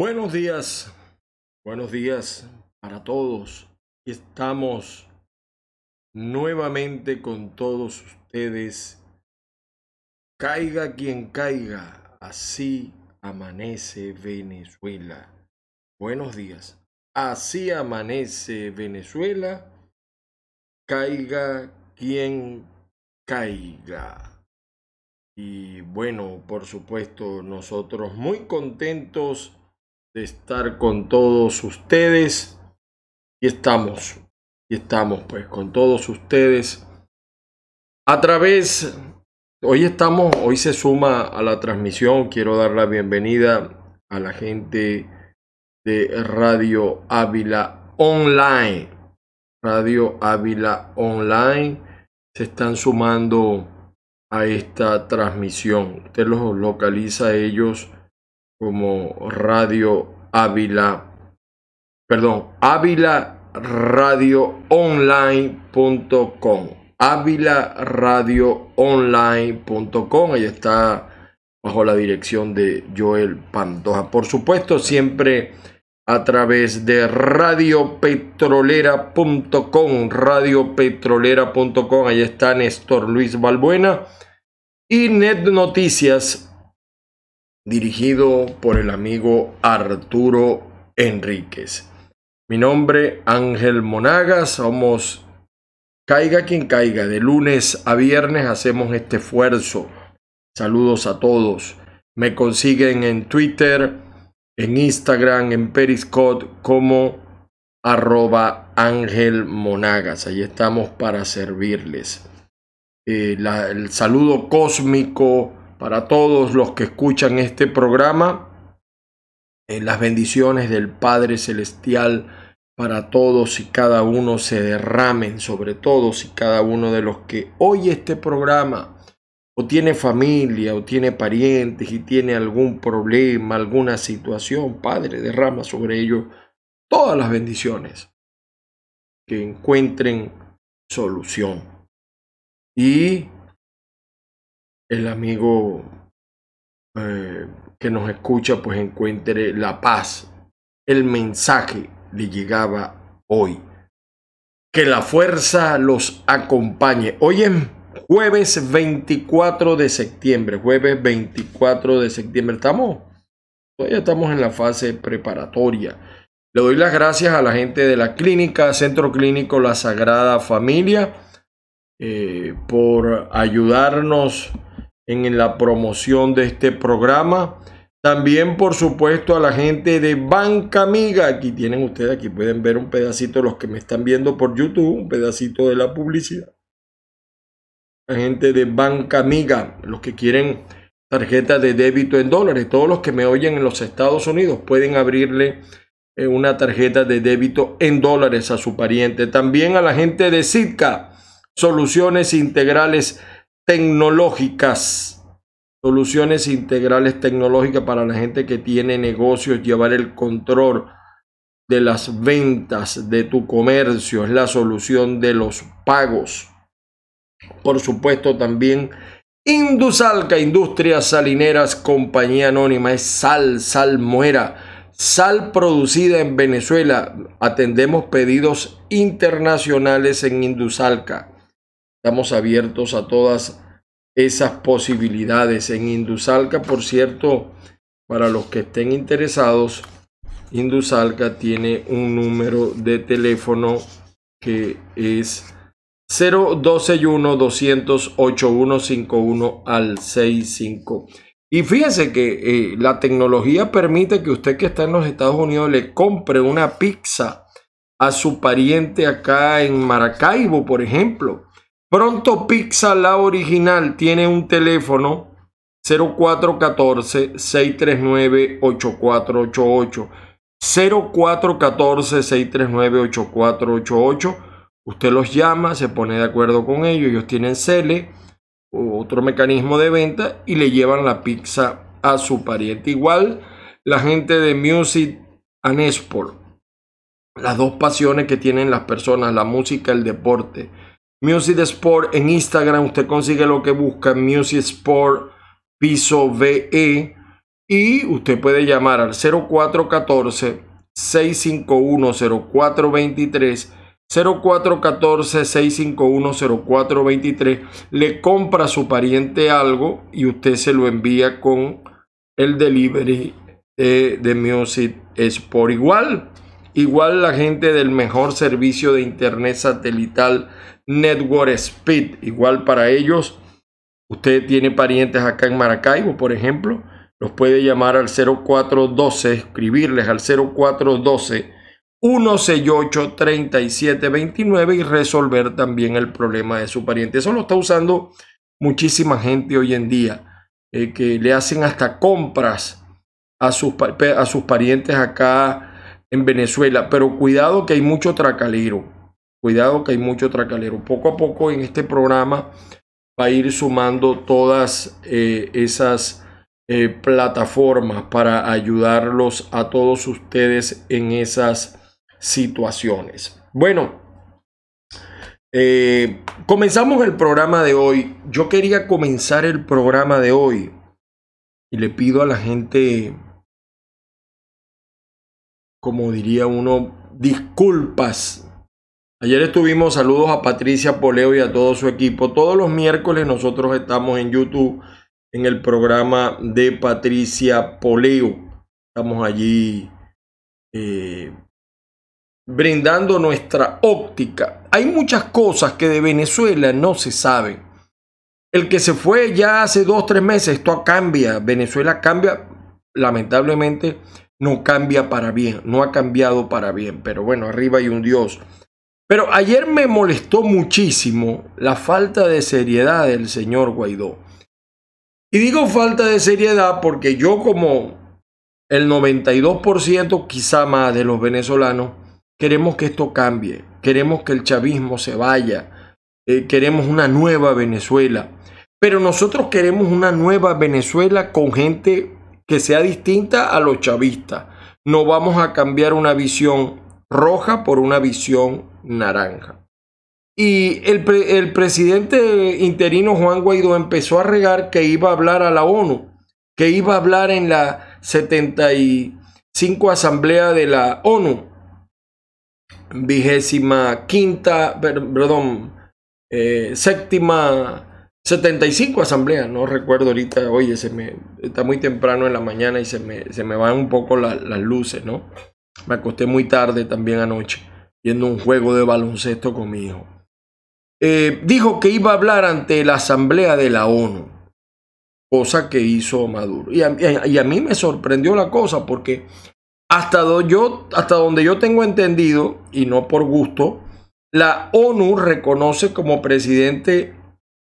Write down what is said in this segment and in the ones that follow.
Buenos días, buenos días para todos. Estamos nuevamente con todos ustedes. Caiga quien caiga, así amanece Venezuela. Buenos días. Así amanece Venezuela. Caiga quien caiga. Y bueno, por supuesto, nosotros muy contentos de estar con todos ustedes. Y estamos, y estamos pues con todos ustedes. A través, hoy estamos, hoy se suma a la transmisión, quiero dar la bienvenida a la gente de Radio Ávila Online. Radio Ávila Online se están sumando a esta transmisión. Usted los localiza ellos como Radio Ávila, perdón, Ávila Radio Online.com. Ávila Radio Online.com. Ahí está bajo la dirección de Joel Pantoja. Por supuesto, siempre a través de Radio radiopetrolera.com, radiopetrolera.com, ahí está Néstor Luis Balbuena y Net Noticias dirigido por el amigo Arturo Enríquez. Mi nombre Ángel monagas somos caiga quien caiga, de lunes a viernes hacemos este esfuerzo. Saludos a todos. Me consiguen en Twitter, en Instagram, en Periscope como arroba Ángel Monagas. Ahí estamos para servirles. Eh, el saludo cósmico para todos los que escuchan este programa, en eh, las bendiciones del Padre Celestial para todos y cada uno se derramen sobre todos y cada uno de los que oye este programa o tiene familia o tiene parientes y tiene algún problema, alguna situación, Padre, derrama sobre ellos todas las bendiciones que encuentren solución. Y el amigo eh, que nos escucha pues encuentre la paz. El mensaje le llegaba hoy. Que la fuerza los acompañe. Hoy es jueves 24 de septiembre. Jueves 24 de septiembre. Estamos, todavía estamos en la fase preparatoria. Le doy las gracias a la gente de la clínica, Centro Clínico La Sagrada Familia, eh, por ayudarnos en la promoción de este programa. También, por supuesto, a la gente de Banca Amiga. Aquí tienen ustedes, aquí pueden ver un pedacito, los que me están viendo por YouTube, un pedacito de la publicidad. La gente de Banca Amiga, los que quieren tarjeta de débito en dólares, todos los que me oyen en los Estados Unidos pueden abrirle eh, una tarjeta de débito en dólares a su pariente. También a la gente de Sitka, Soluciones Integrales tecnológicas, soluciones integrales tecnológicas para la gente que tiene negocios, llevar el control de las ventas de tu comercio, es la solución de los pagos. Por supuesto también Indusalca, Industrias Salineras, Compañía Anónima, es sal, sal muera, sal producida en Venezuela. Atendemos pedidos internacionales en Indusalca. Estamos abiertos a todas esas posibilidades. En Indusalca, por cierto, para los que estén interesados, Indusalca tiene un número de teléfono que es 0261 cinco al 65. Y fíjense que eh, la tecnología permite que usted que está en los Estados Unidos le compre una pizza a su pariente acá en Maracaibo, por ejemplo. Pronto Pizza La Original tiene un teléfono 0414-639-8488. 0414-639-8488. Usted los llama, se pone de acuerdo con ellos, ellos tienen Cele, otro mecanismo de venta, y le llevan la pizza a su pariente. Igual la gente de Music and las dos pasiones que tienen las personas, la música, el deporte Music Sport en Instagram, usted consigue lo que busca, Music Sport Piso VE. Y usted puede llamar al 0414-651-0423. 0414-651-0423. Le compra a su pariente algo y usted se lo envía con el delivery de, de Music Sport. Igual, igual la gente del mejor servicio de internet satelital Network Speed. Igual para ellos, usted tiene parientes acá en Maracaibo, por ejemplo, los puede llamar al 0412, escribirles al 0412 168 3729 y resolver también el problema de su pariente. Eso lo está usando muchísima gente hoy en día, eh, que le hacen hasta compras a sus, a sus parientes acá en Venezuela. Pero cuidado que hay mucho tracalero Cuidado que hay mucho tracalero. Poco a poco en este programa va a ir sumando todas eh, esas eh, plataformas para ayudarlos a todos ustedes en esas situaciones. Bueno, eh, comenzamos el programa de hoy. Yo quería comenzar el programa de hoy y le pido a la gente, como diría uno, disculpas Ayer estuvimos, saludos a Patricia Poleo y a todo su equipo. Todos los miércoles nosotros estamos en YouTube en el programa de Patricia Poleo. Estamos allí eh, brindando nuestra óptica. Hay muchas cosas que de Venezuela no se saben. El que se fue ya hace dos, tres meses, esto cambia. Venezuela cambia, lamentablemente no cambia para bien, no ha cambiado para bien, pero bueno, arriba hay un Dios. Pero ayer me molestó muchísimo la falta de seriedad del señor Guaidó. Y digo falta de seriedad porque yo como el 92% quizá más de los venezolanos, queremos que esto cambie, queremos que el chavismo se vaya, eh, queremos una nueva Venezuela. Pero nosotros queremos una nueva Venezuela con gente que sea distinta a los chavistas. No vamos a cambiar una visión roja por una visión naranja. Y el, el, presidente interino Juan Guaidó empezó a regar que iba a hablar a la ONU, que iba a hablar en la 75 Asamblea de la ONU, vigésima quinta, perdón, eh, séptima, 75 Asamblea, no recuerdo ahorita, oye, se me, está muy temprano en la mañana y se me, se me van un poco la, las luces, ¿no? Me acosté muy tarde también anoche, viendo un juego de baloncesto con mi hijo. Eh, dijo que iba a hablar ante la Asamblea de la ONU, cosa que hizo Maduro. Y a, y a mí me sorprendió la cosa porque hasta, yo, hasta donde yo tengo entendido, y no por gusto, la ONU reconoce como presidente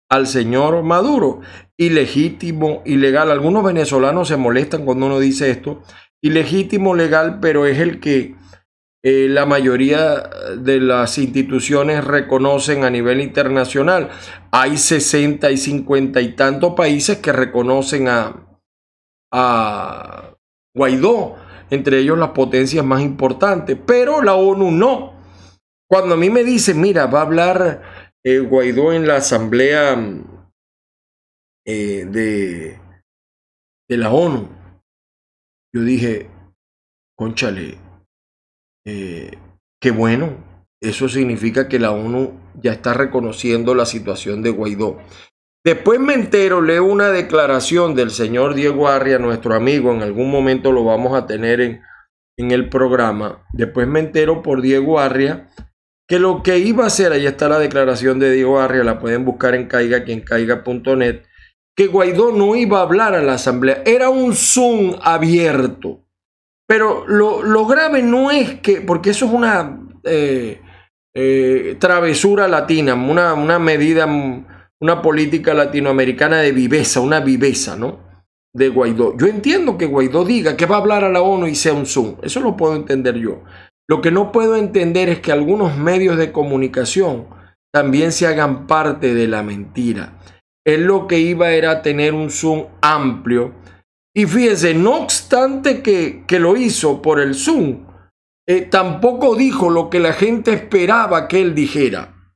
al señor Maduro. Ilegítimo, ilegal. Algunos venezolanos se molestan cuando uno dice esto Ilegítimo, legal, pero es el que eh, la mayoría de las instituciones reconocen a nivel internacional. Hay 60 y 50 y tantos países que reconocen a, a Guaidó, entre ellos las potencias más importantes, pero la ONU no. Cuando a mí me dicen, mira, va a hablar eh, Guaidó en la asamblea eh, de, de la ONU, yo dije, conchale, eh, qué bueno, eso significa que la ONU ya está reconociendo la situación de Guaidó. Después me entero, leo una declaración del señor Diego Arria, nuestro amigo, en algún momento lo vamos a tener en, en el programa. Después me entero por Diego Arria que lo que iba a hacer, ahí está la declaración de Diego Arria, la pueden buscar en caiga.net que Guaidó no iba a hablar a la Asamblea. Era un Zoom abierto. Pero lo, grave no es que, porque eso es una eh, eh, travesura latina, una, una medida, una política latinoamericana de viveza, una viveza, ¿no? De Guaidó. Yo entiendo que Guaidó diga que va a hablar a la ONU y sea un Zoom. Eso lo puedo entender yo. Lo que no puedo entender es que algunos medios de comunicación también se hagan parte de la mentira él lo que iba era tener un zoom amplio. Y fíjese, no obstante que, lo hizo por el zoom, eh, tampoco dijo lo que la gente esperaba que él dijera.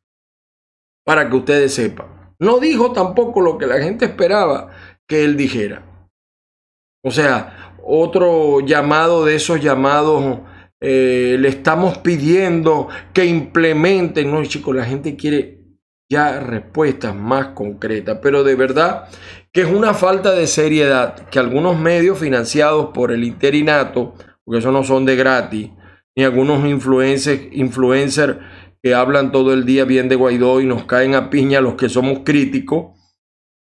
Para que ustedes sepan. No dijo tampoco lo que la gente esperaba que él dijera. O sea, otro llamado de esos llamados eh, le estamos pidiendo que implementen. No, chicos, la gente quiere ya respuestas más concretas, pero de verdad que es una falta de seriedad que algunos medios financiados por el interinato, porque eso no son de gratis, ni algunos influencers, influencers que hablan todo el día bien de Guaidó y nos caen a piña los que somos críticos,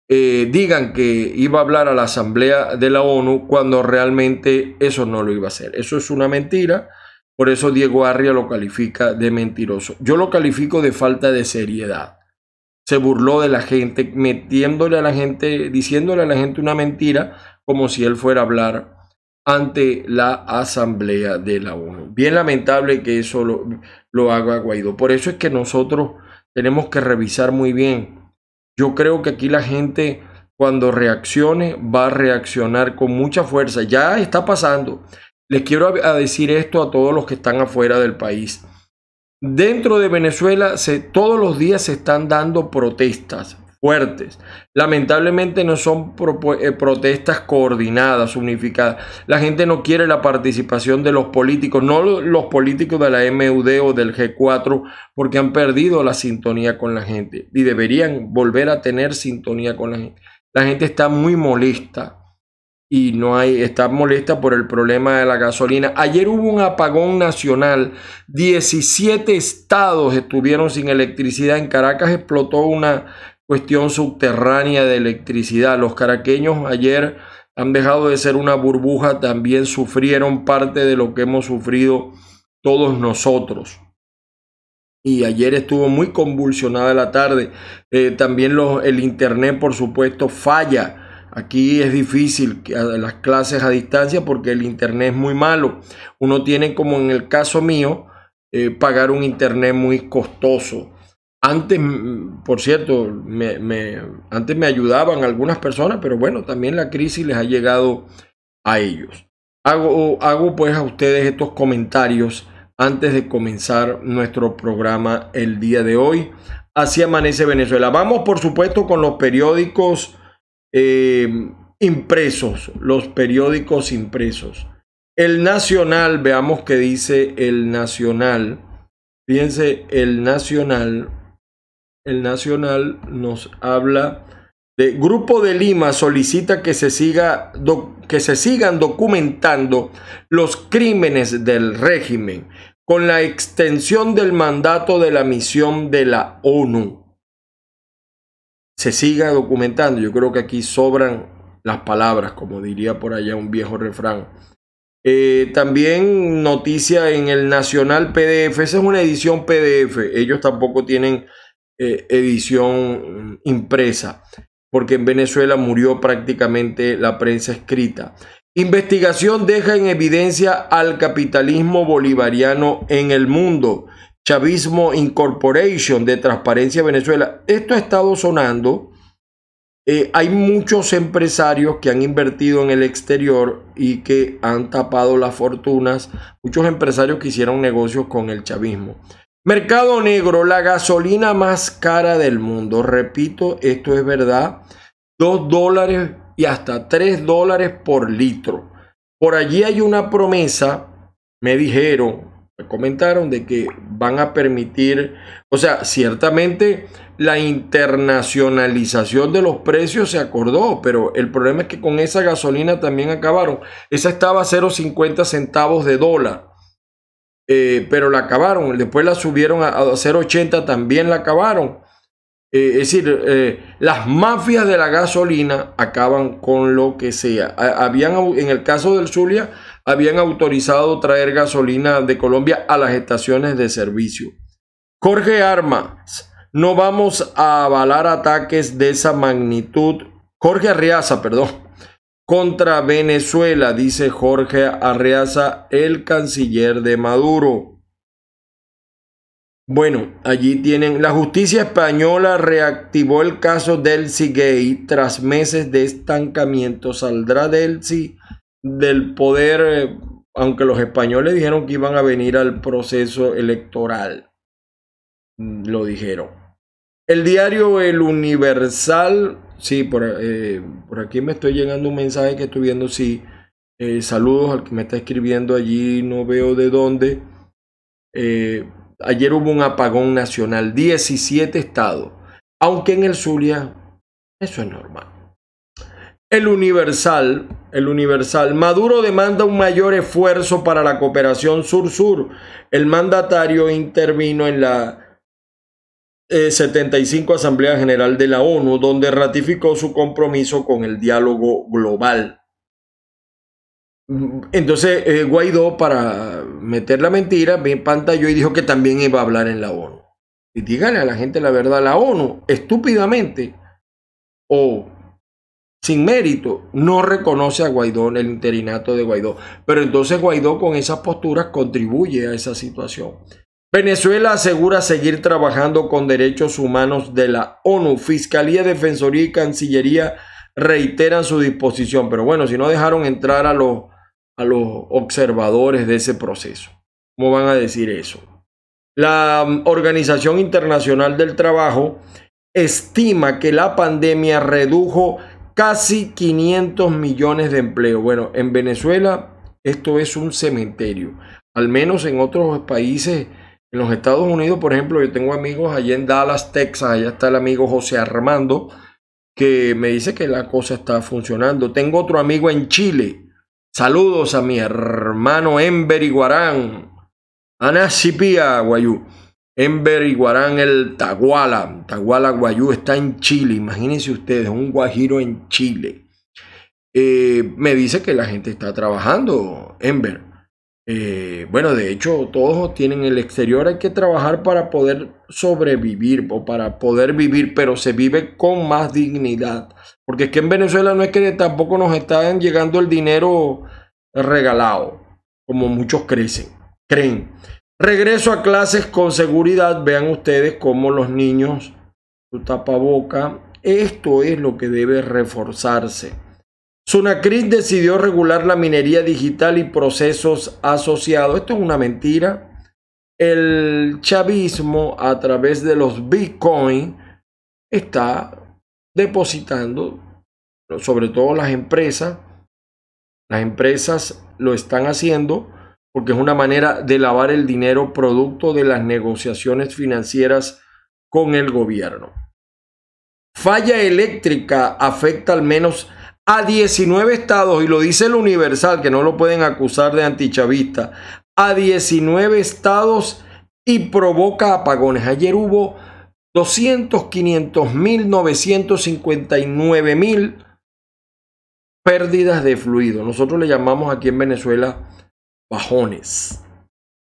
eh, digan que iba a hablar a la Asamblea de la ONU cuando realmente eso no lo iba a hacer. Eso es una mentira. Por eso Diego Arria lo califica de mentiroso. Yo lo califico de falta de seriedad se burló de la gente, metiéndole a la gente, diciéndole a la gente una mentira, como si él fuera a hablar ante la Asamblea de la ONU. Bien lamentable que eso lo, haga Guaidó. Por eso es que nosotros tenemos que revisar muy bien. Yo creo que aquí la gente cuando reaccione va a reaccionar con mucha fuerza. Ya está pasando. Les quiero decir esto a todos los que están afuera del país. Dentro de Venezuela se, todos los días se están dando protestas fuertes. Lamentablemente no son eh, protestas coordinadas, unificadas. La gente no quiere la participación de los políticos, no los políticos de la MUD o del G4, porque han perdido la sintonía con la gente y deberían volver a tener sintonía con la gente. La gente está muy molesta y no hay, está molesta por el problema de la gasolina. Ayer hubo un apagón nacional, 17 estados estuvieron sin electricidad, en Caracas explotó una cuestión subterránea de electricidad. Los caraqueños ayer han dejado de ser una burbuja, también sufrieron parte de lo que hemos sufrido todos nosotros. Y ayer estuvo muy convulsionada la tarde. Eh, también el internet, por supuesto, falla. Aquí es difícil las clases a distancia porque el internet es muy malo. Uno tiene, como en el caso mío, eh, pagar un internet muy costoso. Antes, por cierto, antes me ayudaban algunas personas, pero bueno, también la crisis les ha llegado a ellos. Hago, hago pues a ustedes estos comentarios antes de comenzar nuestro programa el día de hoy. Así amanece Venezuela. Vamos, por supuesto, con los periódicos eh, impresos, los periódicos impresos. El Nacional, veamos qué dice el Nacional. Fíjense, el Nacional, el Nacional nos habla de Grupo de Lima solicita que se, siga, que se sigan documentando los crímenes del régimen con la extensión del mandato de la misión de la ONU se siga documentando. Yo creo que aquí sobran las palabras, como diría por allá un viejo refrán. Eh, también noticia en el Nacional PDF. Esa es una edición PDF. Ellos tampoco tienen eh, edición mm, impresa, porque en Venezuela murió prácticamente la prensa escrita. Investigación deja en evidencia al capitalismo bolivariano en el mundo. Chavismo Incorporation de Transparencia Venezuela. Esto ha estado sonando. Eh, hay muchos empresarios que han invertido en el exterior y que han tapado las fortunas. Muchos empresarios que hicieron negocios con el chavismo. Mercado negro, la gasolina más cara del mundo. Repito, esto es verdad. Dos dólares y hasta tres dólares por litro. Por allí hay una promesa, me dijeron, comentaron de que van a permitir, o sea, ciertamente la internacionalización de los precios se acordó, pero el problema es que con esa gasolina también acabaron. Esa estaba a 0,50 centavos de dólar, eh, pero la acabaron. Después la subieron a, 0,80, también la acabaron. Eh, es decir, eh, las mafias de la gasolina acaban con lo que sea. habían, en el caso del Zulia, habían autorizado traer gasolina de Colombia a las estaciones de servicio. Jorge Armas, no vamos a avalar ataques de esa magnitud. Jorge Arriaza, perdón. Contra Venezuela, dice Jorge Arriaza, el canciller de Maduro. Bueno, allí tienen. La justicia española reactivó el caso Delcy Gay tras meses de estancamiento. ¿Saldrá Delcy del poder, eh, aunque los españoles dijeron que iban a venir al proceso electoral. Mm, lo dijeron. El diario El Universal, sí, eh, por, aquí me estoy llegando un mensaje que estoy viendo, sí. Eh, saludos al que me está escribiendo allí, no veo de dónde. ayer hubo un apagón nacional, 17 estados. Aunque en el Zulia, eso es normal. El Universal, el Universal, Maduro demanda un mayor esfuerzo para la cooperación sur-sur. El mandatario intervino en la 75 eh, Asamblea General de la ONU, donde ratificó su compromiso con el diálogo global. Entonces eh, Guaidó, para meter la mentira, pantalló y dijo que también iba a hablar en la ONU. Y díganle a la gente la verdad, la ONU, estúpidamente, o sin mérito, no reconoce a Guaidó en el interinato de Guaidó. Pero entonces Guaidó con esas posturas contribuye a esa situación. Venezuela asegura seguir trabajando con derechos humanos de la ONU. Fiscalía, Defensoría y Cancillería reiteran su disposición. Pero bueno, si no dejaron entrar a los, a los observadores de ese proceso, ¿cómo van a decir eso? La um, Organización Internacional del Trabajo estima que la pandemia redujo casi 500 millones de empleos. Bueno, en Venezuela esto es un cementerio. Al menos en otros países, en los Estados Unidos, por ejemplo, yo tengo amigos allá en Dallas, Texas, allá está el amigo José Armando, que me dice que la cosa está funcionando. Tengo otro amigo en Chile. Saludos a mi hermano Ember Guarán. Ana Sipia Guayú. Ember y Guarán el Taguala. Taguala Guayú está en Chile. Imagínense ustedes, un guajiro en Chile. Eh, me dice que la gente está trabajando, Enver eh, bueno, de hecho, todos tienen el exterior. Hay que trabajar para poder sobrevivir o para poder vivir, pero se vive con más dignidad. Porque es que en Venezuela no es que tampoco nos están llegando el dinero regalado, como muchos crecen, creen. Regreso a clases con seguridad. Vean ustedes cómo los niños, su tapaboca. Esto es lo que debe reforzarse. Sunacris decidió regular la minería digital y procesos asociados. Esto es una mentira. El chavismo a través de los bitcoin está depositando, sobre todo las empresas, las empresas lo están haciendo porque es una manera de lavar el dinero producto de las negociaciones financieras con el gobierno. Falla eléctrica afecta al menos a 19 estados, y lo dice el Universal, que no lo pueden acusar de antichavista, a 19 estados y provoca apagones. Ayer hubo 200, 500 mil, 959 mil pérdidas de fluido. Nosotros le llamamos aquí en Venezuela bajones.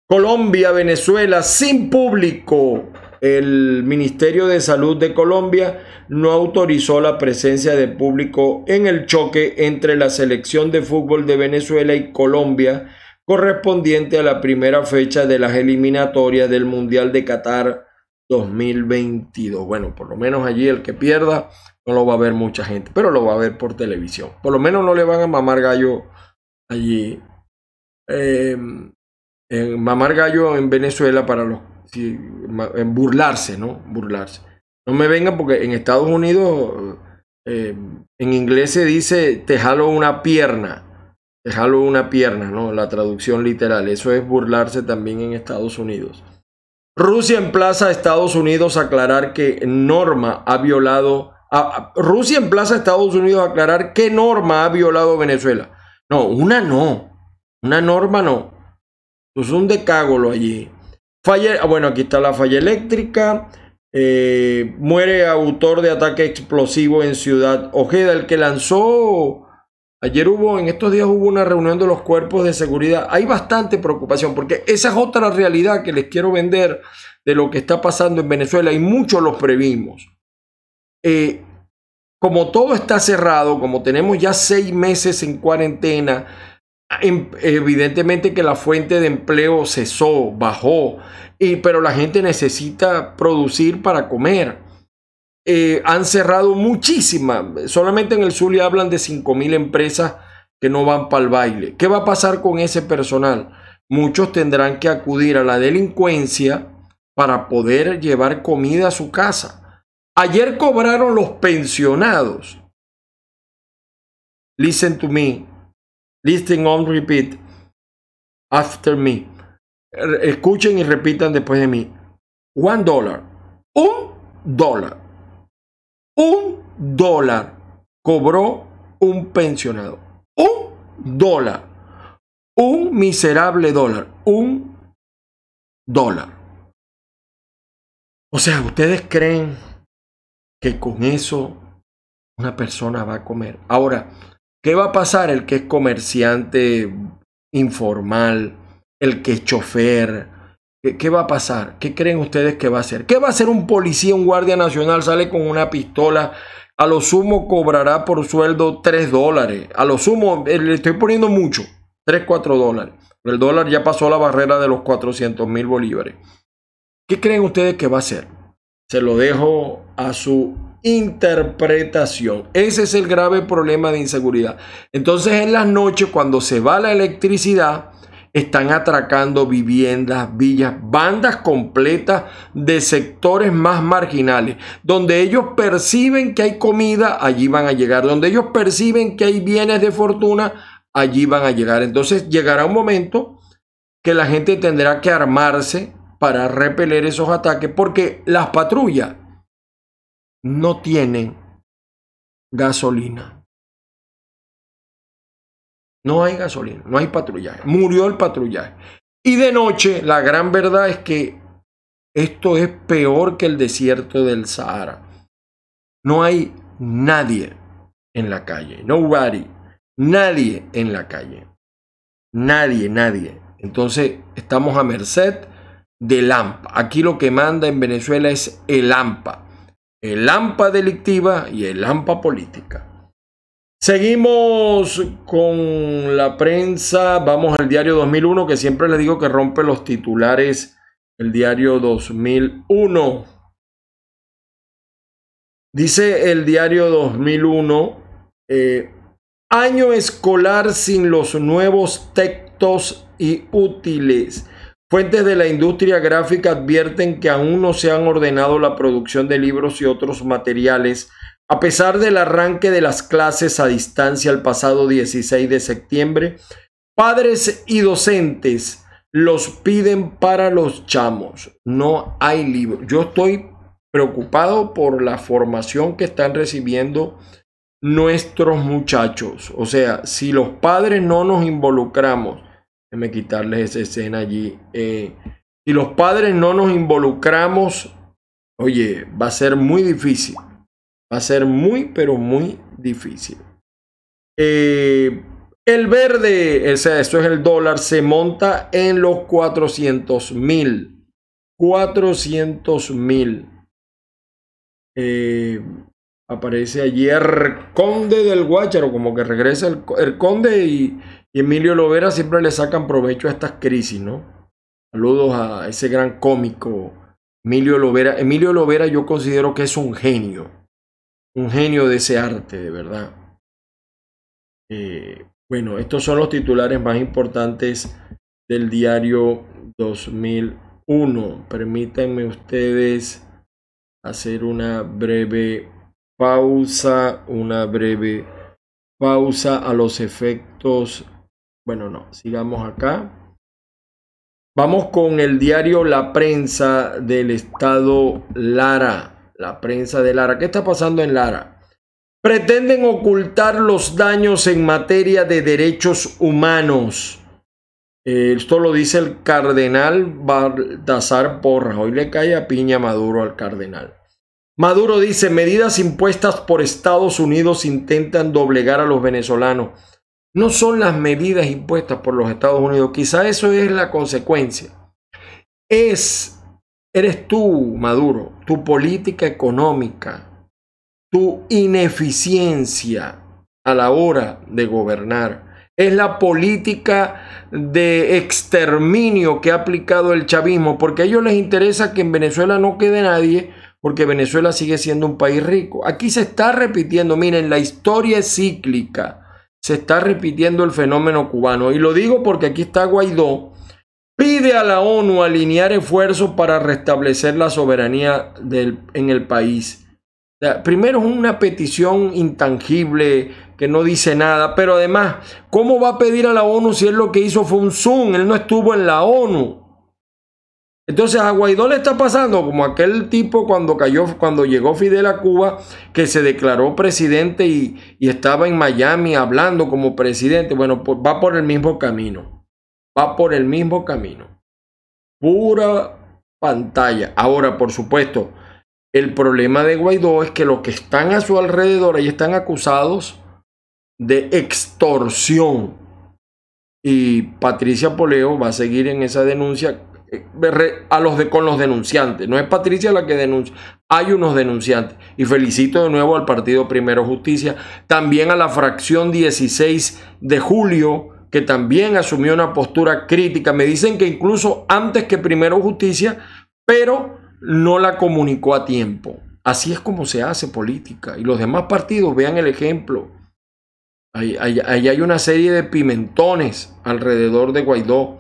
Colombia, Venezuela, sin público. El Ministerio de Salud de Colombia no autorizó la presencia de público en el choque entre la selección de fútbol de Venezuela y Colombia correspondiente a la primera fecha de las eliminatorias del Mundial de Qatar 2022. Bueno, por lo menos allí el que pierda no lo va a ver mucha gente, pero lo va a ver por televisión. Por lo menos no le van a mamar gallo allí eh, en mamar gallo en Venezuela para los burlarse, ¿no? Burlarse. No me vengan porque en Estados Unidos em, en inglés se dice te jalo una pierna, te jalo una pierna, ¿no? La traducción literal. Eso es burlarse también en Estados Unidos. Rusia emplaza a Estados Unidos a aclarar que Norma ha violado. Rusia emplaza a Estados Unidos a aclarar qué norma ha violado Venezuela. No, una no. Una norma no. Pues un decágolo allí. Falla, ah, bueno, aquí está la falla eléctrica. Eh, muere autor de ataque explosivo en Ciudad Ojeda, el que lanzó. Ayer hubo, en estos días hubo una reunión de los cuerpos de seguridad. Hay bastante preocupación porque esa es otra realidad que les quiero vender de lo que está pasando en Venezuela y muchos los previmos. Eh, como todo está cerrado, como tenemos ya seis meses en cuarentena, Em, evidentemente que la fuente de empleo cesó, bajó, y, pero la gente necesita producir para comer. Eh, han cerrado muchísimas, solamente en el Zulia hablan de 5.000 empresas que no van para el baile. ¿Qué va a pasar con ese personal? Muchos tendrán que acudir a la delincuencia para poder llevar comida a su casa. Ayer cobraron los pensionados. Listen to me, Listen on repeat after me. Escuchen y repitan después de mí. One dollar. Un dólar. Un dólar cobró un pensionado. Un dólar. Un miserable dólar. Un dólar. O sea, ustedes creen que con eso una persona va a comer. Ahora, ¿Qué va a pasar el que es comerciante informal, el que es chofer? ¿Qué, va a pasar? ¿Qué creen ustedes que va a hacer? ¿Qué va a hacer un policía, un guardia nacional? Sale con una pistola. A lo sumo cobrará por sueldo 3 dólares. A lo sumo, eh, le estoy poniendo mucho. 3, 4 dólares. El dólar ya pasó la barrera de los 400 mil bolívares. ¿Qué creen ustedes que va a hacer? Se lo dejo a su interpretación. Ese es el grave problema de inseguridad. Entonces en las noches cuando se va la electricidad, están atracando viviendas, villas, bandas completas de sectores más marginales. Donde ellos perciben que hay comida, allí van a llegar. Donde ellos perciben que hay bienes de fortuna, allí van a llegar. Entonces llegará un momento que la gente tendrá que armarse para repeler esos ataques porque las patrullas no tienen gasolina. No hay gasolina, no hay patrullaje. Murió el patrullaje. Y de noche, la gran verdad es que esto es peor que el desierto del Sahara. No hay nadie en la calle. Nobody. Nadie en la calle. Nadie, nadie. Entonces estamos a merced del AMPA. Aquí lo que manda en Venezuela es el AMPA el AMPA delictiva y el AMPA política. Seguimos con la prensa, vamos al diario 2001, que siempre le digo que rompe los titulares el diario 2001. Dice el diario 2001, eh, año escolar sin los nuevos textos y útiles. Fuentes de la industria gráfica advierten que aún no se han ordenado la producción de libros y otros materiales, a pesar del arranque de las clases a distancia el pasado 16 de septiembre. Padres y docentes los piden para los chamos. No hay libros. Yo estoy preocupado por la formación que están recibiendo nuestros muchachos. O sea, si los padres no nos involucramos Déjenme quitarles esa escena allí. Eh, si los padres no nos involucramos, oye, va a ser muy difícil. Va a ser muy, pero muy difícil. Eh, el verde, sea, eso es el dólar, se monta en los 400 mil. 400 mil. Eh, aparece allí el conde del Guácharo, como que regresa el conde y y Emilio Lovera siempre le sacan provecho a estas crisis, ¿no? Saludos a ese gran cómico Emilio Lovera. Emilio Lovera yo considero que es un genio, un genio de ese arte, de verdad. Eh, bueno, estos son los titulares más importantes del diario 2001. Permítanme ustedes hacer una breve pausa, una breve pausa a los efectos bueno, no, sigamos acá. Vamos con el diario La Prensa del Estado Lara. La prensa de Lara. ¿Qué está pasando en Lara? Pretenden ocultar los daños en materia de derechos humanos. Eh, esto lo dice el cardenal Baltasar Porras. Hoy le cae a piña Maduro al cardenal. Maduro dice, medidas impuestas por Estados Unidos intentan doblegar a los venezolanos no son las medidas impuestas por los Estados Unidos. Quizá eso es la consecuencia. Es, eres tú, Maduro, tu política económica, tu ineficiencia a la hora de gobernar. Es la política de exterminio que ha aplicado el chavismo, porque a ellos les interesa que en Venezuela no quede nadie, porque Venezuela sigue siendo un país rico. Aquí se está repitiendo, miren, la historia es cíclica se está repitiendo el fenómeno cubano. Y lo digo porque aquí está Guaidó, pide a la ONU alinear esfuerzos para restablecer la soberanía del, en el país. primero es una petición intangible que no dice nada, pero además, ¿cómo va a pedir a la ONU si es lo que hizo fue un Él no estuvo en la ONU. Entonces a Guaidó le está pasando como aquel tipo cuando cayó, cuando llegó Fidel a Cuba, que se declaró presidente y, estaba en Miami hablando como presidente. Bueno, pues, va por el mismo camino. Va por el mismo camino. Pura pantalla. Ahora, por supuesto, el problema de Guaidó es que los que están a su alrededor ahí están acusados de extorsión. Y Patricia Poleo va a seguir en esa denuncia eh, a los de, con los denunciantes. No es Patricia la que denuncia, hay unos denunciantes. Y felicito de nuevo al Partido Primero Justicia, también a la fracción 16 de julio, que también asumió una postura crítica. Me dicen que incluso antes que Primero Justicia, pero no la comunicó a tiempo. Así es como se hace política. Y los demás partidos vean el ejemplo. Ahí hay una serie de pimentones alrededor de Guaidó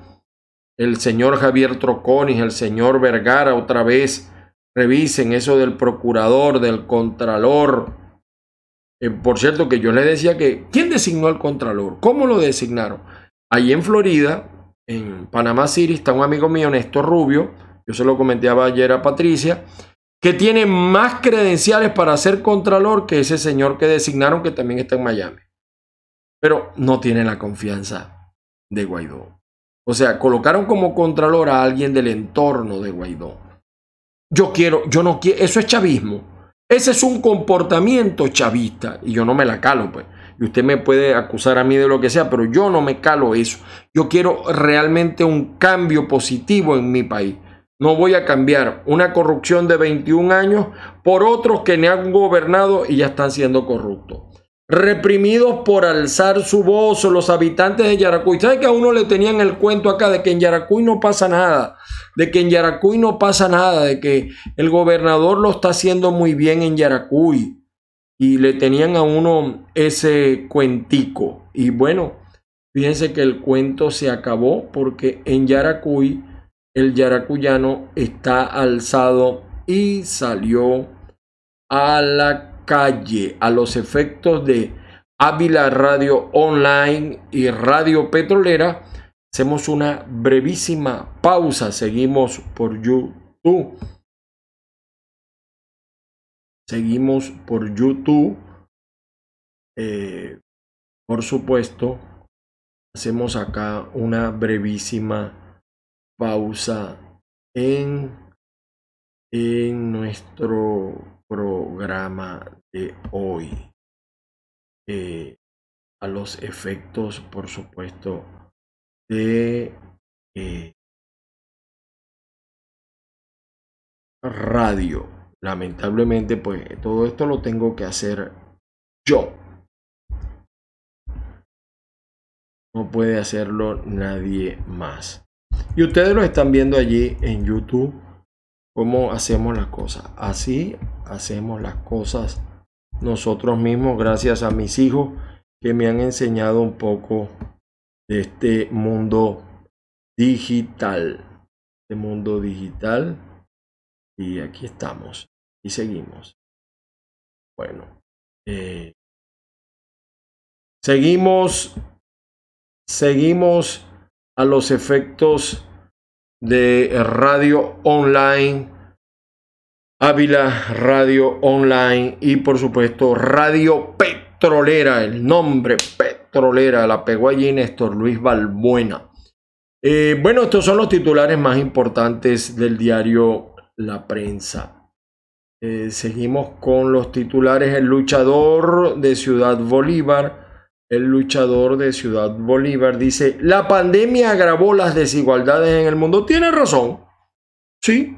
el señor Javier Troconis, el señor Vergara, otra vez revisen eso del procurador, del contralor. Eh, por cierto, que yo les decía que, ¿quién designó al contralor? ¿Cómo lo designaron? Allí en Florida, en Panamá City, está un amigo mío, Néstor Rubio, yo se lo comentaba ayer a Patricia, que tiene más credenciales para ser contralor que ese señor que designaron que también está en Miami. Pero no tiene la confianza de Guaidó. O sea, colocaron como contralor a alguien del entorno de Guaidó. Yo quiero, yo no quiero, eso es chavismo. Ese es un comportamiento chavista y yo no me la calo, pues. Y usted me puede acusar a mí de lo que sea, pero yo no me calo eso. Yo quiero realmente un cambio positivo en mi país. No voy a cambiar una corrupción de 21 años por otros que me han gobernado y ya están siendo corruptos reprimidos por alzar su voz los habitantes de Yaracuy. ¿Sabe que a uno le tenían el cuento acá de que en Yaracuy no pasa nada? De que en Yaracuy no pasa nada, de que el gobernador lo está haciendo muy bien en Yaracuy. Y le tenían a uno ese cuentico. Y bueno, fíjense que el cuento se acabó porque en Yaracuy el yaracuyano está alzado y salió a la calle a los efectos de Ávila Radio Online y Radio Petrolera. Hacemos una brevísima pausa. Seguimos por YouTube. Seguimos por YouTube. Eh, por supuesto, hacemos acá una brevísima pausa en, en nuestro programa de hoy. Eh, a los efectos, por supuesto, de eh, radio. Lamentablemente, pues todo esto lo tengo que hacer yo. No puede hacerlo nadie más. Y ustedes lo están viendo allí en YouTube. Cómo hacemos las cosas. Así hacemos las cosas nosotros mismos, gracias a mis hijos que me han enseñado un poco de este mundo digital. Este mundo digital. Y aquí estamos. Y seguimos. Bueno. Eh, seguimos. Seguimos a los efectos de radio online Ávila Radio Online y por supuesto Radio Petrolera, el nombre Petrolera, la pegó allí Néstor Luis Balbuena. Eh, bueno, estos son los titulares más importantes del diario La Prensa. Eh, seguimos con los titulares. El luchador de Ciudad Bolívar. El luchador de Ciudad Bolívar dice, la pandemia agravó las desigualdades en el mundo. Tiene razón. Sí,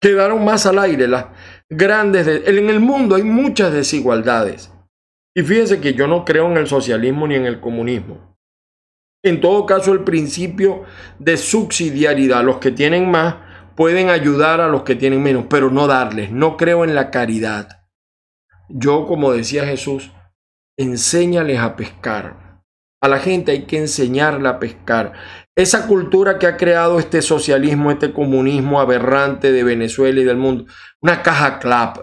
quedaron más al aire las grandes... En el mundo hay muchas desigualdades. Y fíjense que yo no creo en el socialismo ni en el comunismo. En todo caso, el principio de subsidiariedad, los que tienen más pueden ayudar a los que tienen menos, pero no darles. No creo en la caridad. Yo, como decía Jesús, enséñales a pescar. A la gente hay que enseñarla a pescar. Esa cultura que ha creado este socialismo, este comunismo aberrante de Venezuela y del mundo. Una caja clap.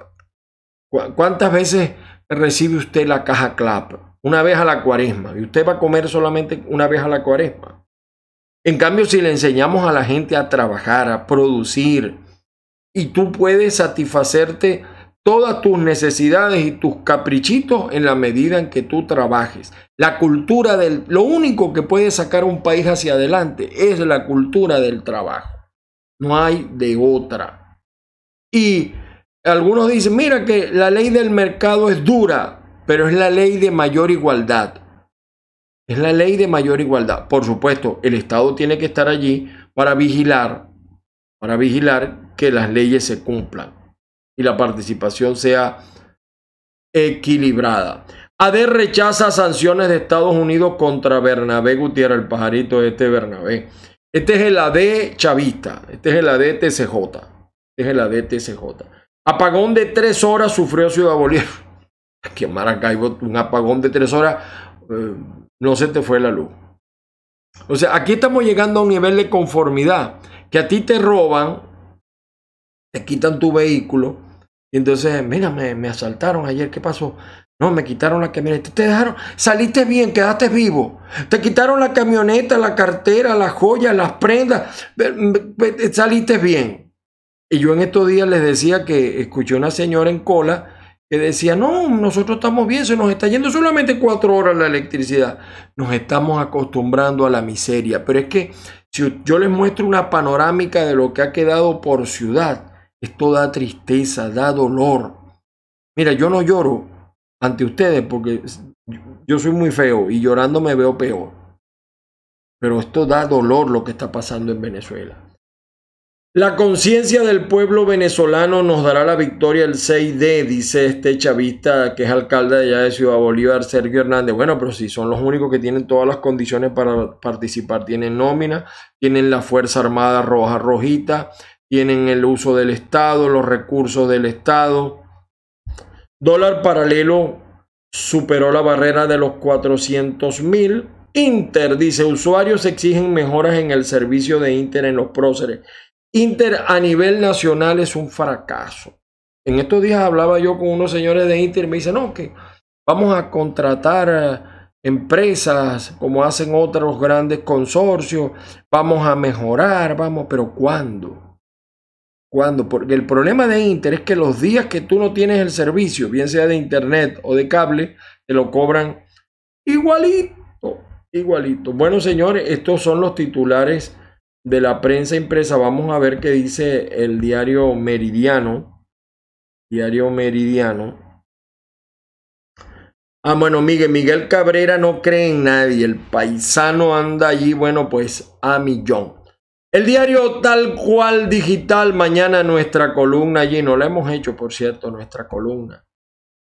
¿Cuántas veces recibe usted la caja clap? Una vez a la cuaresma. Y usted va a comer solamente una vez a la cuaresma. En cambio, si le enseñamos a la gente a trabajar, a producir, y tú puedes satisfacerte todas tus necesidades y tus caprichitos en la medida en que tú trabajes. La cultura del... Lo único que puede sacar un país hacia adelante es la cultura del trabajo. No hay de otra. Y algunos dicen, mira que la ley del mercado es dura, pero es la ley de mayor igualdad. Es la ley de mayor igualdad. Por supuesto, el Estado tiene que estar allí para vigilar, para vigilar que las leyes se cumplan y la participación sea equilibrada. AD rechaza sanciones de Estados Unidos contra Bernabé Gutiérrez, el pajarito de este Bernabé. Este es el AD chavista, este es el AD TCJ, este es el AD TCJ. Apagón de tres horas sufrió Ciudad Bolívar. Aquí en Maracaibo, un apagón de tres horas, eh, no se te fue la luz. O sea, aquí estamos llegando a un nivel de conformidad, que a ti te roban, te quitan tu vehículo, y entonces, mira, me, asaltaron ayer, ¿qué pasó? No, me quitaron la camioneta. Te dejaron, saliste bien, quedaste vivo. Te quitaron la camioneta, la cartera, las joyas, las prendas. Saliste bien. Y yo en estos días les decía que escuché una señora en cola que decía, no, nosotros estamos bien, se nos está yendo solamente cuatro horas la electricidad. Nos estamos acostumbrando a la miseria. Pero es que si yo les muestro una panorámica de lo que ha quedado por ciudad, esto da tristeza, da dolor. Mira, yo no lloro ante ustedes porque yo soy muy feo y llorando me veo peor. Pero esto da dolor lo que está pasando en Venezuela. La conciencia del pueblo venezolano nos dará la victoria el 6D, dice este chavista que es alcalde de allá de Ciudad Bolívar, Sergio Hernández. Bueno, pero si son los únicos que tienen todas las condiciones para participar, tienen nómina, tienen la Fuerza Armada Roja Rojita, tienen el uso del Estado, los recursos del Estado. Dólar paralelo superó la barrera de los 400 mil. Inter dice, usuarios exigen mejoras en el servicio de Inter en los próceres. Inter a nivel nacional es un fracaso. En estos días hablaba yo con unos señores de Inter y me dicen, no, que vamos a contratar empresas como hacen otros grandes consorcios, vamos a mejorar, vamos, pero ¿cuándo? cuando, porque el problema de Inter es que los días que tú no tienes el servicio, bien sea de internet o de cable, te lo cobran igualito, igualito. Bueno, señores, estos son los titulares de la prensa impresa. Vamos a ver qué dice el diario Meridiano. Diario Meridiano. Ah, bueno, Miguel, Miguel Cabrera no cree en nadie. El paisano anda allí, bueno, pues a millón. El diario tal cual digital, mañana nuestra columna allí, no la hemos hecho por cierto, nuestra columna.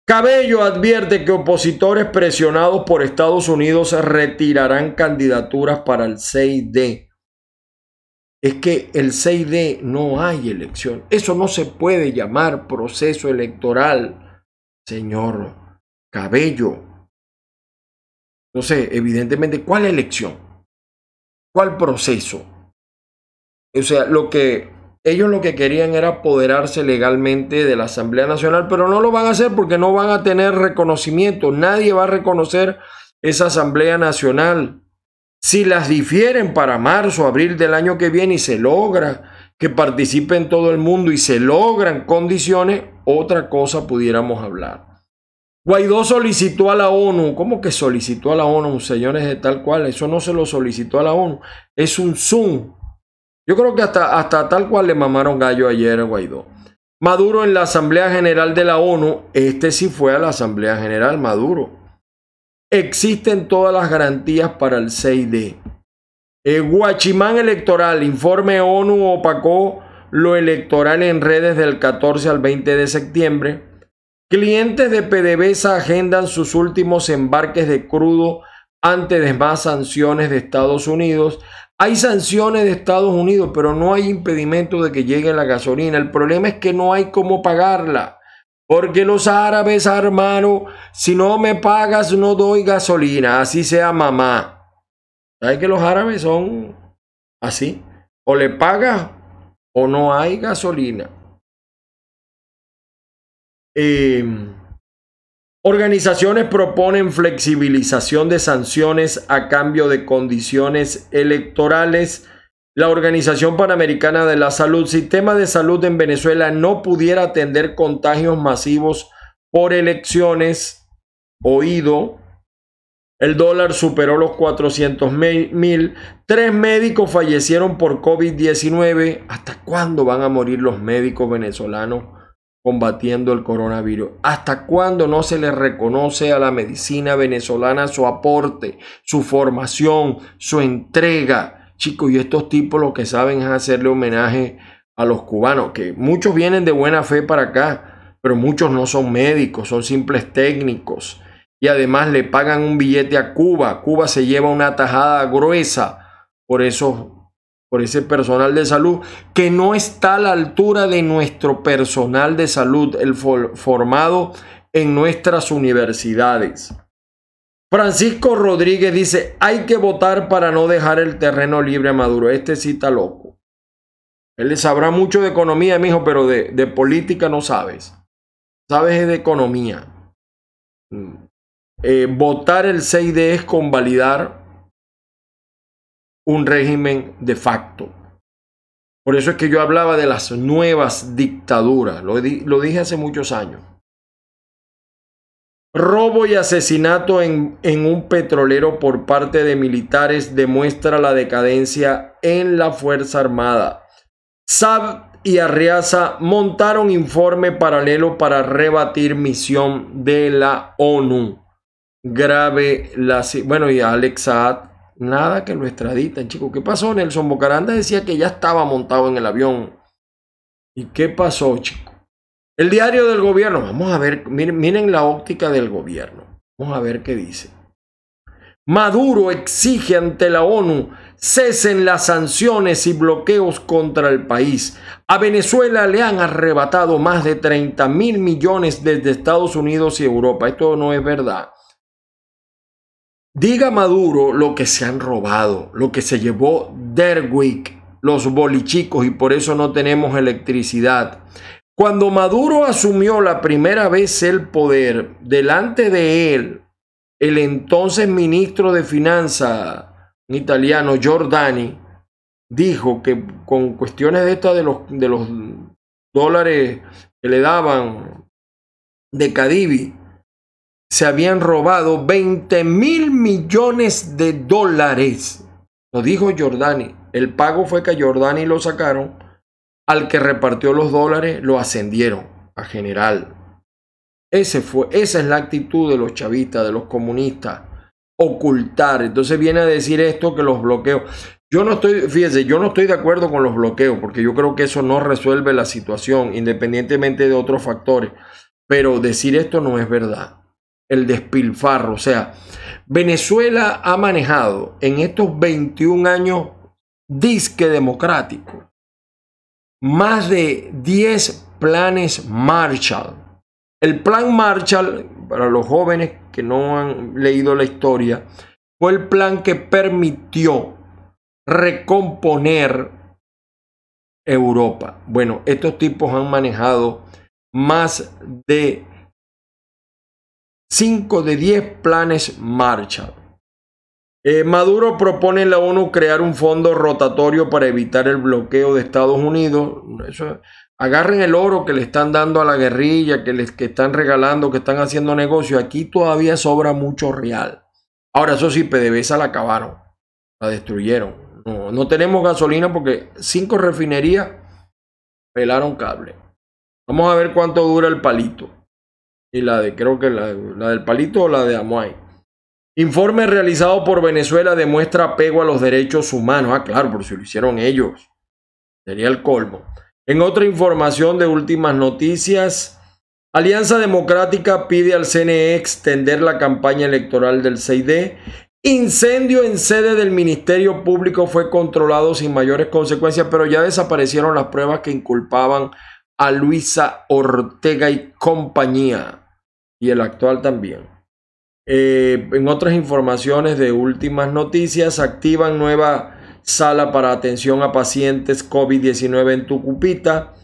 Cabello advierte que opositores presionados por Estados Unidos retirarán candidaturas para el 6D. Es que el 6D no hay elección. Eso no se puede llamar proceso electoral, señor Cabello. No sé, evidentemente, ¿cuál elección? ¿Cuál proceso? o sea, lo que ellos lo que querían era apoderarse legalmente de la Asamblea Nacional, pero no lo van a hacer porque no van a tener reconocimiento. Nadie va a reconocer esa Asamblea Nacional. Si las difieren para marzo, abril del año que viene y se logra que participe en todo el mundo y se logran condiciones, otra cosa pudiéramos hablar. Guaidó solicitó a la ONU, ¿cómo que solicitó a la ONU, señores de tal cual? Eso no se lo solicitó a la ONU, es un Zoom yo creo que hasta, hasta tal cual le mamaron gallo ayer a Guaidó. Maduro en la Asamblea General de la ONU, este sí fue a la Asamblea General Maduro. Existen todas las garantías para el 6D. Eh, Guachimán electoral, informe ONU opacó lo electoral en redes del 14 al 20 de septiembre. Clientes de PDVSA agendan sus últimos embarques de crudo antes de más sanciones de Estados Unidos. Hay sanciones de Estados Unidos, pero no hay impedimento de que llegue la gasolina. El problema es que no hay cómo pagarla. Porque los árabes, hermano, si no me pagas, no doy gasolina. Así sea mamá. ¿Sabes que los árabes son así? O le pagas o no hay gasolina. Eh, Organizaciones proponen flexibilización de sanciones a cambio de condiciones electorales. La Organización Panamericana de la Salud, sistema de salud en Venezuela no pudiera atender contagios masivos por elecciones. Oído. El dólar superó los 400 mil. Tres médicos fallecieron por COVID-19. ¿Hasta cuándo van a morir los médicos venezolanos? combatiendo el coronavirus. ¿Hasta cuándo no se le reconoce a la medicina venezolana su aporte, su formación, su entrega? Chicos, y estos tipos lo que saben es hacerle homenaje a los cubanos, que muchos vienen de buena fe para acá, pero muchos no son médicos, son simples técnicos. Y además le pagan un billete a Cuba. Cuba se lleva una tajada gruesa por eso por ese personal de salud que no está a la altura de nuestro personal de salud, el formado en nuestras universidades. Francisco Rodríguez dice, hay que votar para no dejar el terreno libre a Maduro. Este sí está loco. Él sabrá mucho de economía, mijo, pero de, política no sabes. Sabes de economía. Mm. Eh, votar el 6D es convalidar un régimen de facto. Por eso es que yo hablaba de las nuevas dictaduras, lo, dije hace muchos años. Robo y asesinato en, un petrolero por parte de militares demuestra la decadencia en la Fuerza Armada. Saab y Arriaza montaron informe paralelo para rebatir misión de la ONU. Grave la... Bueno, y Alex Saad Nada que lo extraditan, chicos. ¿Qué pasó? Nelson Bocaranda decía que ya estaba montado en el avión. ¿Y qué pasó, chicos? El diario del gobierno. Vamos a ver, miren, miren la óptica del gobierno. Vamos a ver qué dice. Maduro exige ante la ONU cesen las sanciones y bloqueos contra el país. A Venezuela le han arrebatado más de 30 mil millones desde Estados Unidos y Europa. Esto no es verdad. Diga Maduro lo que se han robado, lo que se llevó Derwick, los bolichicos y por eso no tenemos electricidad. Cuando Maduro asumió la primera vez el poder, delante de él, el entonces ministro de Finanzas, italiano, Giordani, dijo que con cuestiones de estas de los, de los dólares que le daban de Cadivi, se habían robado 20 mil millones de dólares. Lo dijo Giordani. El pago fue que a Giordani lo sacaron. Al que repartió los dólares lo ascendieron a general. Ese fue, esa es la actitud de los chavistas, de los comunistas. Ocultar. Entonces viene a decir esto que los bloqueos. Yo no estoy, fíjense, yo no estoy de acuerdo con los bloqueos, porque yo creo que eso no resuelve la situación, independientemente de otros factores. Pero decir esto no es verdad el despilfarro. O sea, Venezuela ha manejado en estos 21 años disque democrático más de 10 planes Marshall. El plan Marshall, para los jóvenes que no han leído la historia, fue el plan que permitió recomponer Europa. Bueno, estos tipos han manejado más de 5 de 10 planes marcha. Eh, Maduro propone en la ONU crear un fondo rotatorio para evitar el bloqueo de Estados Unidos. agarren el oro que le están dando a la guerrilla, que les que están regalando, que están haciendo negocio. Aquí todavía sobra mucho real. Ahora, eso sí, PDVSA la acabaron, la destruyeron. No, no tenemos gasolina porque cinco refinerías pelaron cable. Vamos a ver cuánto dura el palito y la de, creo que la, del palito o la de Amuay. Informe realizado por Venezuela demuestra apego a los derechos humanos. Ah, claro, por si lo hicieron ellos. Sería el colmo. En otra información de últimas noticias, Alianza Democrática pide al CNE extender la campaña electoral del 6D. Incendio en sede del Ministerio Público fue controlado sin mayores consecuencias, pero ya desaparecieron las pruebas que inculpaban a Luisa Ortega y compañía y el actual también. Eh, en otras informaciones de últimas noticias, activan nueva sala para atención a pacientes COVID-19 en Tucupita.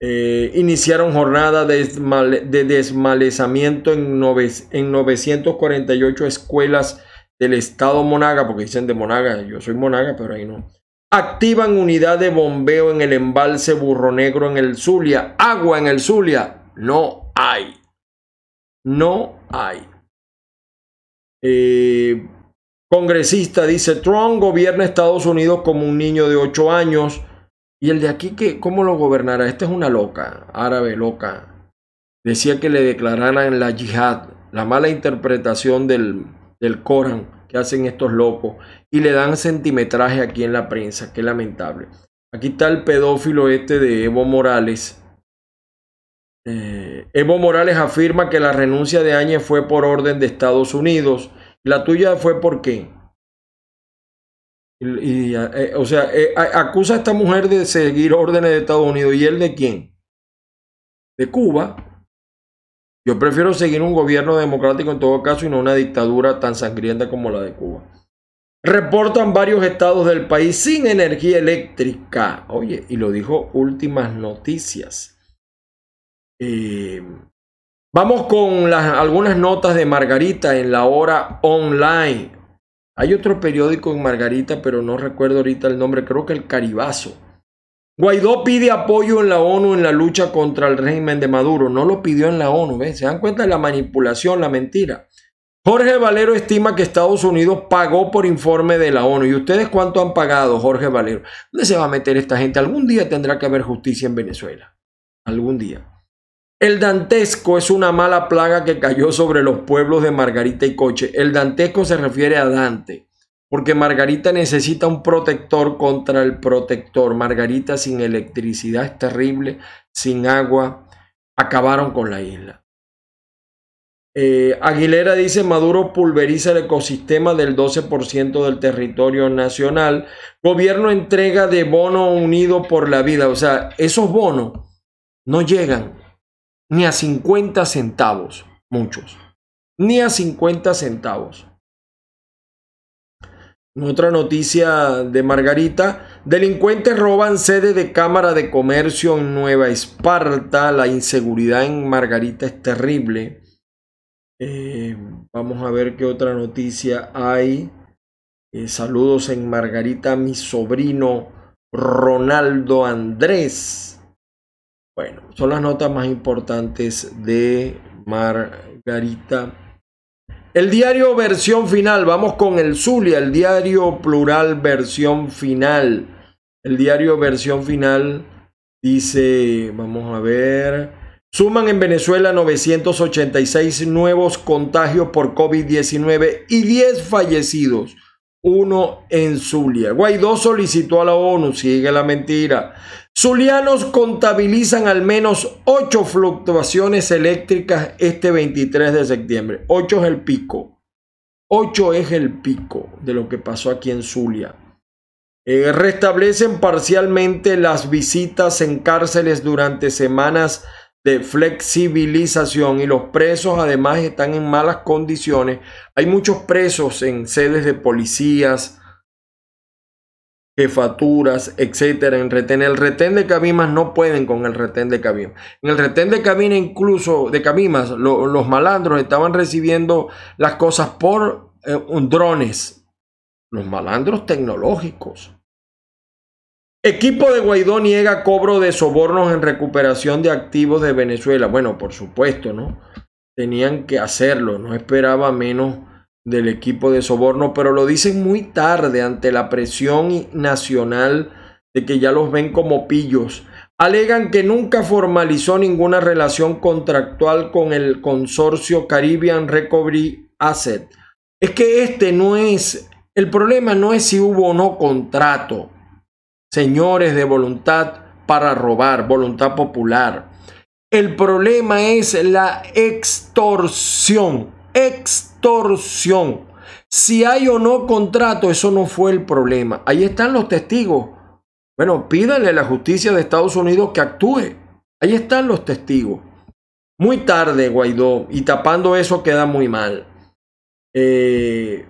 Eh, iniciaron jornada de, de desmalezamiento en, en 948 escuelas del estado Monaga, porque dicen de Monaga, yo soy Monaga, pero ahí no. Activan unidad de bombeo en el embalse Burro Negro en el Zulia. Agua en el Zulia no hay no hay. Eh, congresista dice, Trump gobierna Estados Unidos como un niño de 8 años. Y el de aquí, que ¿cómo lo gobernará? Esta es una loca, árabe loca. Decía que le declararan la yihad, la mala interpretación del, del Corán que hacen estos locos. Y le dan centimetraje aquí en la prensa, qué lamentable. Aquí está el pedófilo este de Evo Morales eh, Evo Morales afirma que la renuncia de Áñez fue por orden de Estados Unidos. ¿La tuya fue por qué? Y, eh, o sea, eh, acusa a esta mujer de seguir órdenes de Estados Unidos. ¿Y él de quién? De Cuba. Yo prefiero seguir un gobierno democrático en todo caso y no una dictadura tan sangrienta como la de Cuba. Reportan varios estados del país sin energía eléctrica. Oye, y lo dijo Últimas Noticias. Eh, vamos con las, algunas notas de Margarita en la hora online. Hay otro periódico en Margarita, pero no recuerdo ahorita el nombre, creo que el Caribazo. Guaidó pide apoyo en la ONU en la lucha contra el régimen de Maduro. No lo pidió en la ONU, ¿ves? Se dan cuenta de la manipulación, la mentira. Jorge Valero estima que Estados Unidos pagó por informe de la ONU. ¿Y ustedes cuánto han pagado, Jorge Valero? ¿Dónde se va a meter esta gente? Algún día tendrá que haber justicia en Venezuela. Algún día. El dantesco es una mala plaga que cayó sobre los pueblos de Margarita y Coche. El dantesco se refiere a Dante, porque Margarita necesita un protector contra el protector. Margarita sin electricidad es terrible, sin agua, acabaron con la isla. Eh, Aguilera dice, Maduro pulveriza el ecosistema del 12% del territorio nacional. Gobierno entrega de bono unido por la vida. O sea, esos bonos no llegan ni a 50 centavos, muchos, ni a 50 centavos. Otra noticia de Margarita. Delincuentes roban sede de Cámara de Comercio en Nueva Esparta. La inseguridad en Margarita es terrible. Eh, vamos a ver qué otra noticia hay. Eh, saludos en Margarita, mi sobrino Ronaldo Andrés son las notas más importantes de Margarita. El diario versión final, vamos con el Zulia, el diario plural versión final. El diario versión final dice, vamos a ver, suman en Venezuela 986 nuevos contagios por COVID-19 y 10 fallecidos uno en Zulia. Guaidó solicitó a la ONU, sigue la mentira. Zulianos contabilizan al menos 8 fluctuaciones eléctricas este 23 de septiembre. 8 es el pico. 8 es el pico de lo que pasó aquí en Zulia. Eh, restablecen parcialmente las visitas en cárceles durante semanas de flexibilización y los presos además están en malas condiciones. Hay muchos presos en sedes de policías, jefaturas, etcétera, en El retén de Cabimas no pueden con el retén de Cabimas. En el retén de cabina incluso de Cabimas, los malandros estaban recibiendo las cosas por eh, drones. Los malandros tecnológicos. Equipo de Guaidó niega cobro de sobornos en recuperación de activos de Venezuela. Bueno, por supuesto, ¿no? Tenían que hacerlo, no esperaba menos del equipo de soborno, pero lo dicen muy tarde ante la presión nacional de que ya los ven como pillos. Alegan que nunca formalizó ninguna relación contractual con el consorcio Caribbean Recovery Asset. Es que este no es, el problema no es si hubo o no contrato, señores de voluntad para robar, voluntad popular. El problema es la extorsión extorsión. Si hay o no contrato, eso no fue el problema. Ahí están los testigos. Bueno, pídale a la justicia de Estados Unidos que actúe. Ahí están los testigos. Muy tarde, Guaidó, y tapando eso queda muy mal. Eh,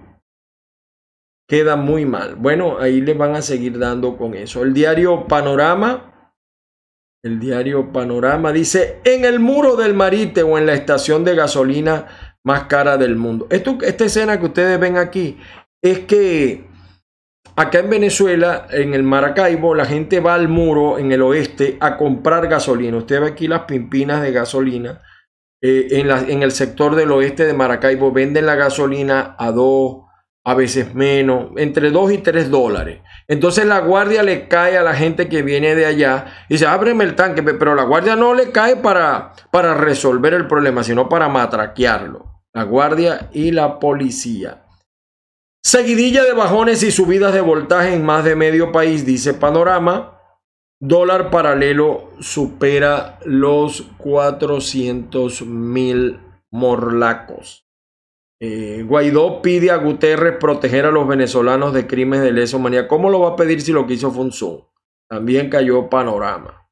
queda muy mal. Bueno, ahí les van a seguir dando con eso. El diario Panorama, el diario Panorama dice, en el muro del Marite o en la estación de gasolina más cara del mundo. Esto, esta escena que ustedes ven aquí es que acá en Venezuela, en el Maracaibo, la gente va al muro en el oeste a comprar gasolina. Usted ve aquí las pimpinas de gasolina. Eh, en, en el sector del oeste de Maracaibo venden la gasolina a dos, a veces menos, entre dos y tres dólares. Entonces la guardia le cae a la gente que viene de allá y dice, ábreme el tanque, pero la guardia no le cae para, para resolver el problema, sino para matraquearlo la Guardia y la Policía. Seguidilla de bajones y subidas de voltaje en más de medio país, dice Panorama. Dólar paralelo supera los 400 mil morlacos. Eh, Guaidó pide a Guterres proteger a los venezolanos de crímenes de lesa humanidad. ¿Cómo lo va a pedir si lo que hizo También cayó panorama.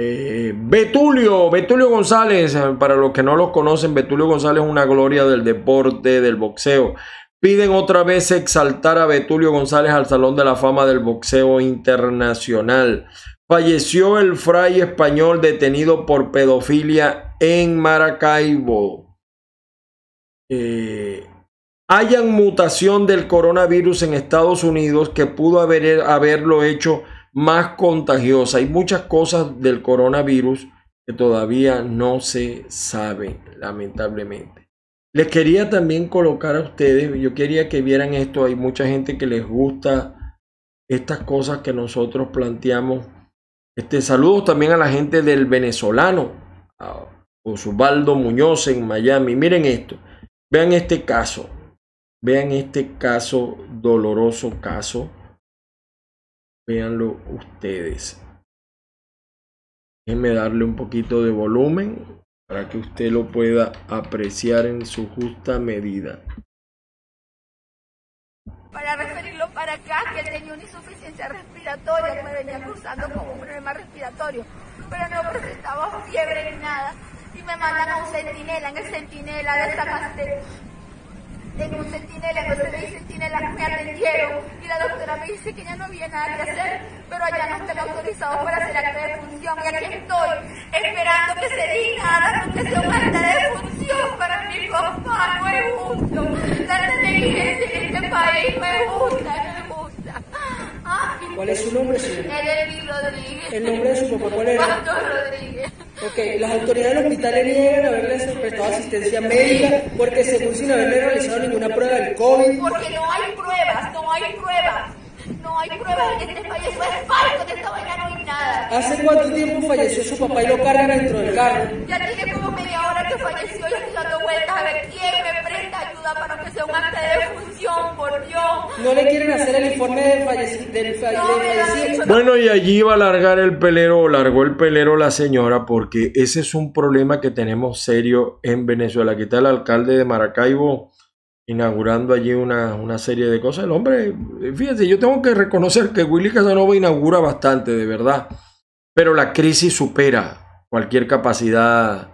Eh, Betulio, Betulio González, eh, para los que no los conocen, Betulio González es una gloria del deporte, del boxeo. Piden otra vez exaltar a Betulio González al Salón de la Fama del Boxeo Internacional. Falleció el fray español detenido por pedofilia en Maracaibo. Eh, hayan mutación del coronavirus en Estados Unidos que pudo haber, haberlo hecho más contagiosa. Hay muchas cosas del coronavirus que todavía no se saben, lamentablemente. Les quería también colocar a ustedes, yo quería que vieran esto, hay mucha gente que les gusta estas cosas que nosotros planteamos. Este, saludos también a la gente del venezolano, a Osvaldo Muñoz en Miami. Miren esto, vean este caso, vean este caso, doloroso caso Veanlo ustedes. Déjenme darle un poquito de volumen para que usted lo pueda apreciar en su justa medida. Para referirlo para acá, ah, que tenía una insuficiencia respiratoria, me venía cruzando con un problema respiratorio, pero no presentaba fiebre ni nada. Y me mandaron a un centinela, en el centinela de esta en un centinela, cuando de centinela, me atendieron y la doctora me dice que ya no había nada que hacer, pero allá no están autorizados para hacer la de función y aquí estoy esperando que se diga a la fundación acta de función para mi papá, no es justo, la negligencia en este país no es ¿Cuál es su nombre, señor? Rodríguez. ¿El nombre de su papá cuál era? Pato Rodríguez. Ok, las autoridades del hospital le niegan haberle prestado asistencia médica porque según sin haberle realizado ninguna prueba del COVID. Porque no hay pruebas, no hay pruebas no hay pruebas de que este falleció es falso, de esta mañana no hay nada. ¿Hace cuánto tiempo falleció su papá y lo cargan dentro del carro? Ya tiene como media hora que falleció y estoy dando vueltas a ver quién me presta ayuda para que sea un acta de defunción, por Dios. ¿No le quieren hacer el informe del, fallecimiento? fallecido? Bueno, y allí va a largar el pelero, o largó el pelero la señora, porque ese es un problema que tenemos serio en Venezuela. ¿Qué tal el alcalde de Maracaibo? inaugurando allí una, una, serie de cosas. El hombre, fíjense, yo tengo que reconocer que Willy Casanova inaugura bastante, de verdad, pero la crisis supera cualquier capacidad,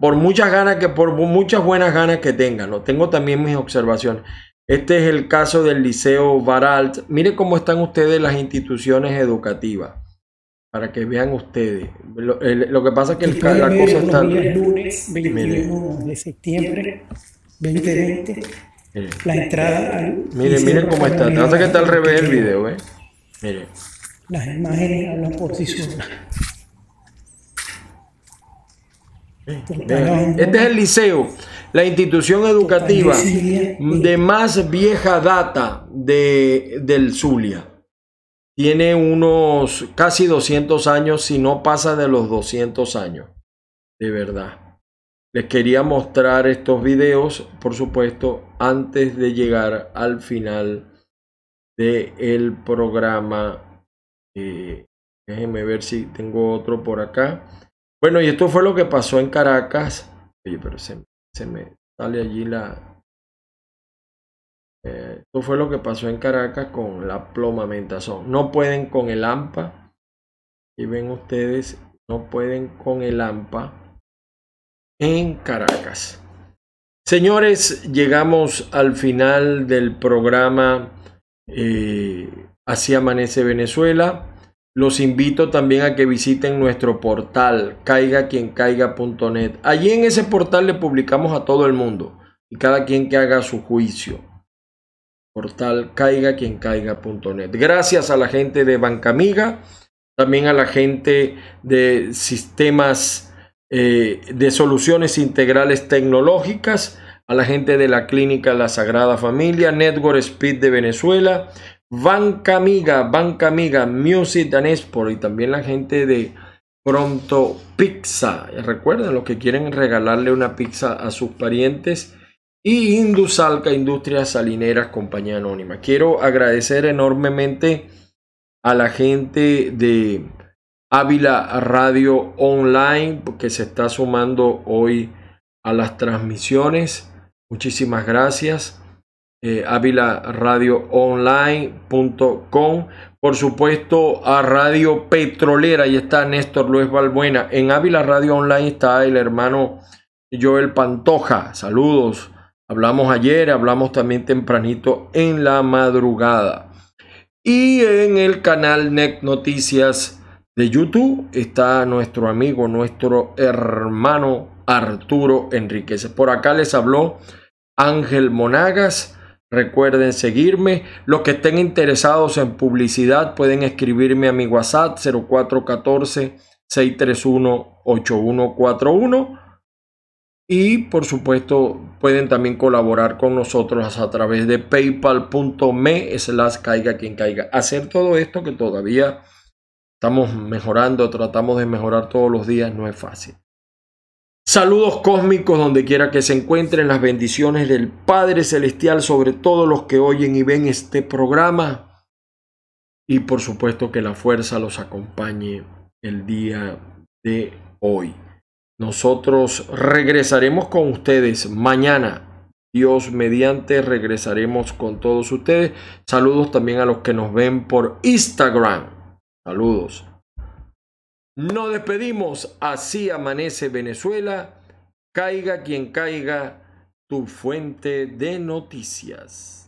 por muchas ganas que, por muchas buenas ganas que tengan Tengo también mis observaciones. Este es el caso del Liceo Baralt. Mire cómo están ustedes las instituciones educativas. Para que vean ustedes. Lo, que pasa es que la cosa está. El lunes 21 de septiembre 2020. La entrada. miren, miren cómo está. Trata que está al revés el video, ¿eh? Miren. Las imágenes hablan por sí Este es el liceo, la institución educativa de más vieja data de, del Zulia. Tiene unos casi 200 años, si no pasa de los 200 años, de verdad. Les quería mostrar estos videos, por supuesto, antes de llegar al final del el programa. Eh, déjenme ver si tengo otro por acá. Bueno, y esto fue lo que pasó en Caracas. Oye, pero se, me sale allí la... Eh, esto fue lo que pasó en Caracas con la plomamentación. No pueden con el AMPA. Y ven ustedes, no pueden con el AMPA en Caracas. Señores, llegamos al final del programa eh, Así Amanece Venezuela. Los invito también a que visiten nuestro portal caigaquiencaiga.net. Allí en ese portal le publicamos a todo el mundo y cada quien que haga su juicio. Portal caigaquiencaiga.net. Gracias a la gente de Banca Amiga, también a la gente de Sistemas eh, de soluciones integrales tecnológicas, a la gente de la Clínica La Sagrada Familia, Network Speed de Venezuela, Banca Amiga, Banca Amiga, Music Danespor, y también la gente de Pronto Pizza. Recuerden los que quieren regalarle una pizza a sus parientes. Y Indusalca, Industrias Salineras, Compañía Anónima. Quiero agradecer enormemente a la gente de Ávila Radio Online, que se está sumando hoy a las transmisiones. Muchísimas gracias. Eh, Ávila Radio Online.com. por supuesto a Radio Petrolera y está Néstor Luis Balbuena en Ávila Radio Online está el hermano Joel Pantoja saludos hablamos ayer hablamos también tempranito en la madrugada y en el canal Net Noticias de YouTube está nuestro amigo, nuestro hermano Arturo Enríquez. Por acá les habló Ángel Monagas. Recuerden seguirme. Los que estén interesados en publicidad pueden escribirme a mi WhatsApp 0414-631-8141. Y por supuesto pueden también colaborar con nosotros a través de paypal.me las caiga quien caiga. Hacer todo esto que todavía Estamos mejorando, tratamos de mejorar todos los días, no es fácil. Saludos cósmicos donde quiera que se encuentren las bendiciones del Padre Celestial sobre todos los que oyen y ven este programa. Y por supuesto que la fuerza los acompañe el día de hoy. Nosotros regresaremos con ustedes mañana. Dios mediante regresaremos con todos ustedes. Saludos también a los que nos ven por Instagram Saludos. Nos despedimos. Así amanece Venezuela. Caiga quien caiga tu fuente de noticias.